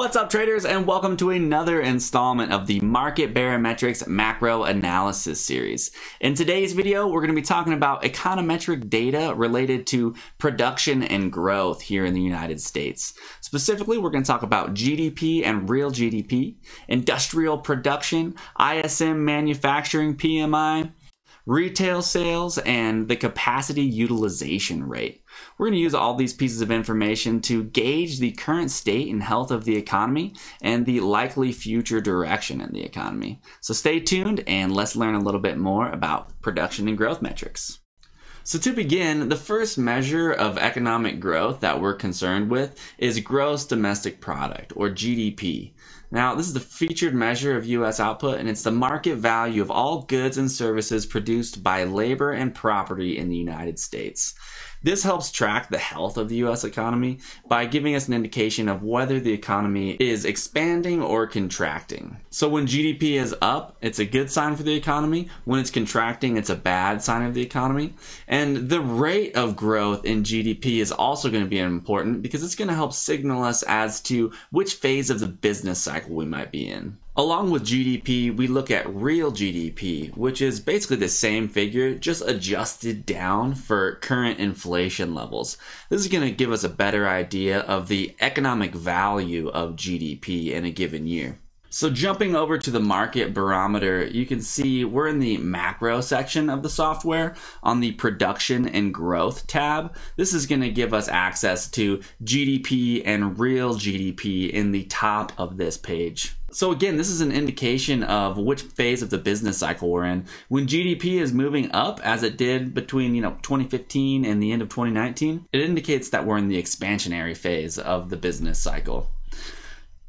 What's up traders and welcome to another installment of the Market Barometrics Macro Analysis Series. In today's video, we're going to be talking about econometric data related to production and growth here in the United States. Specifically, we're going to talk about GDP and real GDP, industrial production, ISM manufacturing PMI, retail sales, and the capacity utilization rate. We're going to use all these pieces of information to gauge the current state and health of the economy and the likely future direction in the economy. So stay tuned and let's learn a little bit more about production and growth metrics. So, to begin, the first measure of economic growth that we're concerned with is gross domestic product or GDP. Now, this is the featured measure of U.S. output, and it's the market value of all goods and services produced by labor and property in the United States. This helps track the health of the U.S. economy by giving us an indication of whether the economy is expanding or contracting. So when GDP is up, it's a good sign for the economy. When it's contracting, it's a bad sign of the economy. And the rate of growth in GDP is also going to be important because it's going to help signal us as to which phase of the business cycle cycle we might be in. Along with GDP, we look at real GDP, which is basically the same figure, just adjusted down for current inflation levels. This is going to give us a better idea of the economic value of GDP in a given year. So jumping over to the market barometer, you can see we're in the macro section of the software on the production and growth tab. This is going to give us access to GDP and real GDP in the top of this page. So again, this is an indication of which phase of the business cycle we're in. When GDP is moving up as it did between, you know, 2015 and the end of 2019, it indicates that we're in the expansionary phase of the business cycle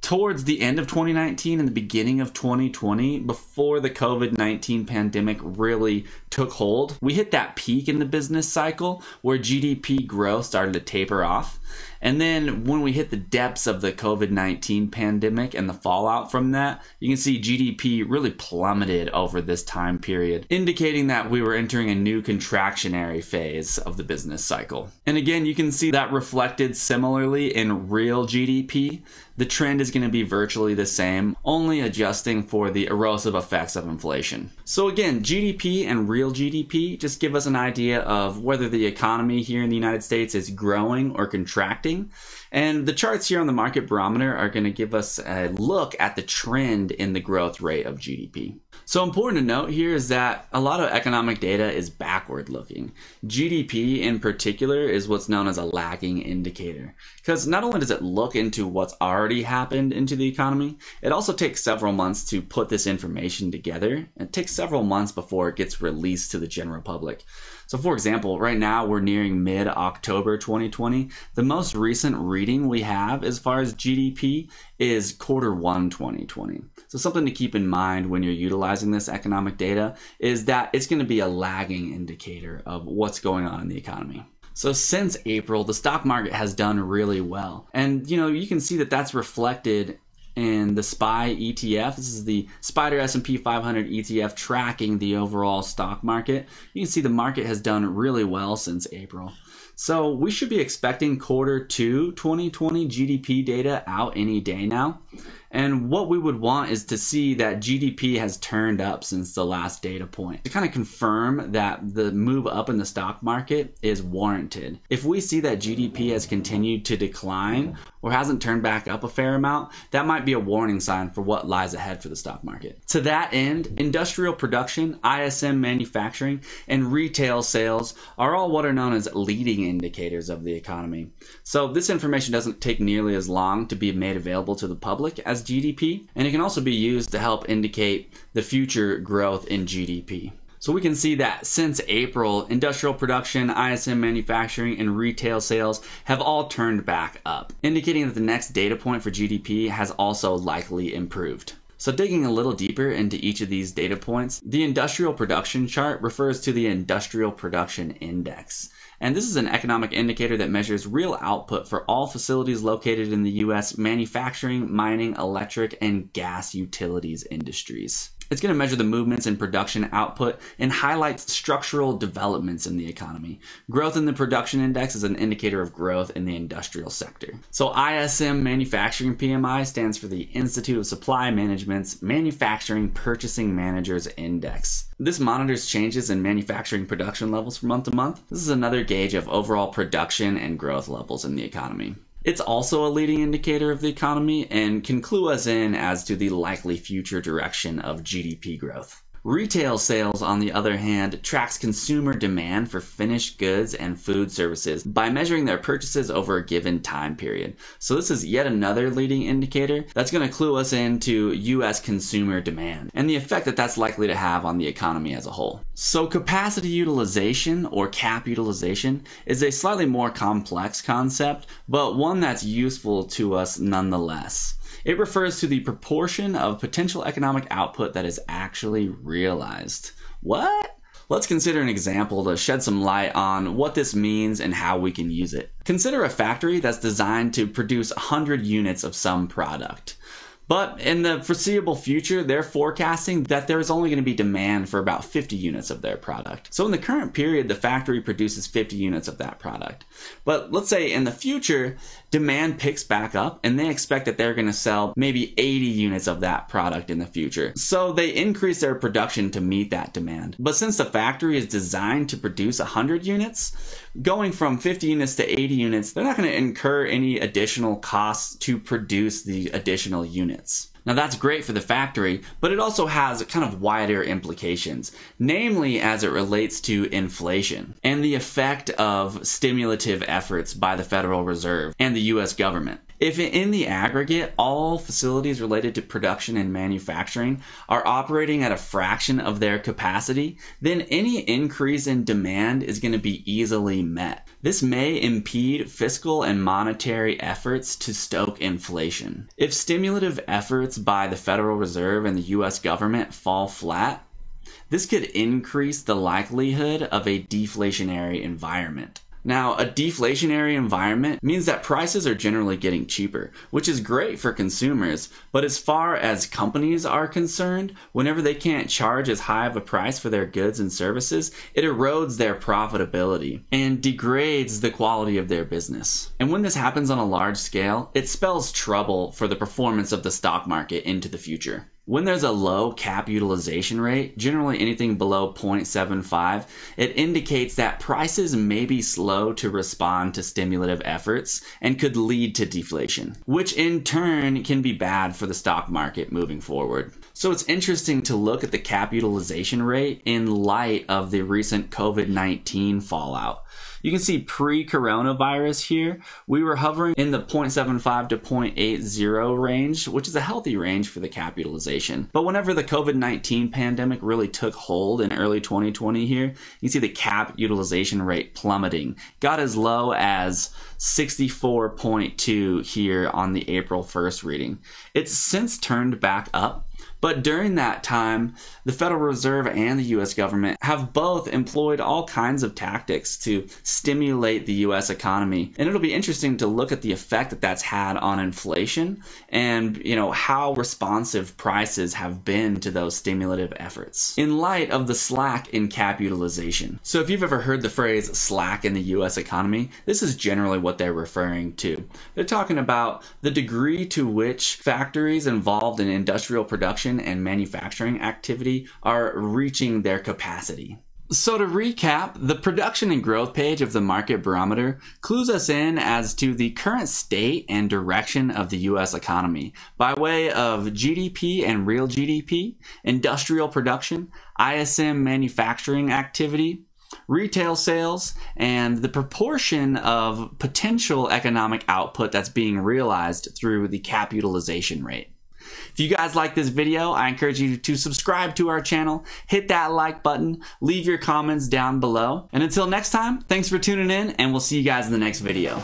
towards the end of 2019 and the beginning of 2020, before the COVID 19 pandemic really took hold, we hit that peak in the business cycle where GDP growth started to taper off. And then when we hit the depths of the COVID 19 pandemic and the fallout from that, you can see GDP really plummeted over this time period, indicating that we were entering a new contractionary phase of the business cycle. And again, you can see that reflected similarly in real GDP. The trend is going to be virtually the same, only adjusting for the erosive effects of inflation. So, again, GDP and real GDP just give us an idea of whether the economy here in the United States is growing or contracting and the charts here on the market barometer are going to give us a look at the trend in the growth rate of GDP. So important to note here is that a lot of economic data is backward looking. GDP in particular is what's known as a lagging indicator because not only does it look into what's already happened into the economy, it also takes several months to put this information together. It takes several months before it gets released to the general public. So, for example, right now we're nearing mid October 2020. The most recent reading we have as far as GDP is quarter one 2020. So, something to keep in mind when you're utilizing this economic data is that it's going to be a lagging indicator of what's going on in the economy. So since April, the stock market has done really well. And you know, you can see that that's reflected and the SPY ETF. This is the Spider S&P 500 ETF tracking the overall stock market. You can see the market has done really well since April. So we should be expecting quarter two 2020 GDP data out any day now. And what we would want is to see that GDP has turned up since the last data point to kind of confirm that the move up in the stock market is warranted. If we see that GDP has continued to decline or hasn't turned back up a fair amount, that might be a warning sign for what lies ahead for the stock market. To that end, industrial production, ISM manufacturing, and retail sales are all what are known as leading indicators of the economy. So this information doesn't take nearly as long to be made available to the public as GDP, and it can also be used to help indicate the future growth in GDP. So we can see that since April, industrial production, ISM manufacturing, and retail sales have all turned back up, indicating that the next data point for GDP has also likely improved. So digging a little deeper into each of these data points, the industrial production chart refers to the industrial production index. And this is an economic indicator that measures real output for all facilities located in the US manufacturing, mining, electric, and gas utilities industries. It's going to measure the movements in production output and highlights structural developments in the economy. Growth in the production index is an indicator of growth in the industrial sector. So ISM manufacturing PMI stands for the Institute of Supply Management's Manufacturing Purchasing Managers Index. This monitors changes in manufacturing production levels from month to month. This is another gauge of overall production and growth levels in the economy. It's also a leading indicator of the economy and can clue us in as to the likely future direction of GDP growth. Retail sales, on the other hand, tracks consumer demand for finished goods and food services by measuring their purchases over a given time period. So this is yet another leading indicator that's going to clue us into US consumer demand and the effect that that's likely to have on the economy as a whole. So capacity utilization or cap utilization is a slightly more complex concept, but one that's useful to us nonetheless. It refers to the proportion of potential economic output that is actually realized. What? Let's consider an example to shed some light on what this means and how we can use it. Consider a factory that's designed to produce 100 units of some product. But in the foreseeable future, they're forecasting that there is only going to be demand for about 50 units of their product. So in the current period, the factory produces 50 units of that product. But let's say in the future, demand picks back up and they expect that they're going to sell maybe 80 units of that product in the future. So they increase their production to meet that demand. But since the factory is designed to produce 100 units, going from 50 units to 80 units, they're not going to incur any additional costs to produce the additional units. Now that's great for the factory, but it also has kind of wider implications, namely as it relates to inflation and the effect of stimulative efforts by the Federal Reserve and the US government. If in the aggregate, all facilities related to production and manufacturing are operating at a fraction of their capacity, then any increase in demand is going to be easily met. This may impede fiscal and monetary efforts to stoke inflation. If stimulative efforts by the Federal Reserve and the US government fall flat, this could increase the likelihood of a deflationary environment. Now, a deflationary environment means that prices are generally getting cheaper, which is great for consumers, but as far as companies are concerned, whenever they can't charge as high of a price for their goods and services, it erodes their profitability and degrades the quality of their business. And when this happens on a large scale, it spells trouble for the performance of the stock market into the future. When there's a low cap utilization rate, generally anything below 0.75, it indicates that prices may be slow to respond to stimulative efforts and could lead to deflation, which in turn can be bad for the stock market moving forward. So it's interesting to look at the cap utilization rate in light of the recent COVID 19 fallout. You can see pre-coronavirus here, we were hovering in the 0.75 to 0.80 range, which is a healthy range for the capitalization. But whenever the COVID-19 pandemic really took hold in early 2020 here, you can see the cap utilization rate plummeting. Got as low as 64.2 here on the April 1st reading. It's since turned back up but during that time, the Federal Reserve and the US government have both employed all kinds of tactics to stimulate the US economy. And it'll be interesting to look at the effect that that's had on inflation and, you know, how responsive prices have been to those stimulative efforts in light of the slack in cap utilization. So if you've ever heard the phrase slack in the US economy, this is generally what they're referring to. They're talking about the degree to which factories involved in industrial production production and manufacturing activity are reaching their capacity. So, to recap, the production and growth page of the market barometer clues us in as to the current state and direction of the US economy by way of GDP and real GDP, industrial production, ISM manufacturing activity, retail sales, and the proportion of potential economic output that's being realized through the cap utilization rate. If you guys like this video, I encourage you to subscribe to our channel, hit that like button, leave your comments down below. And until next time, thanks for tuning in and we'll see you guys in the next video.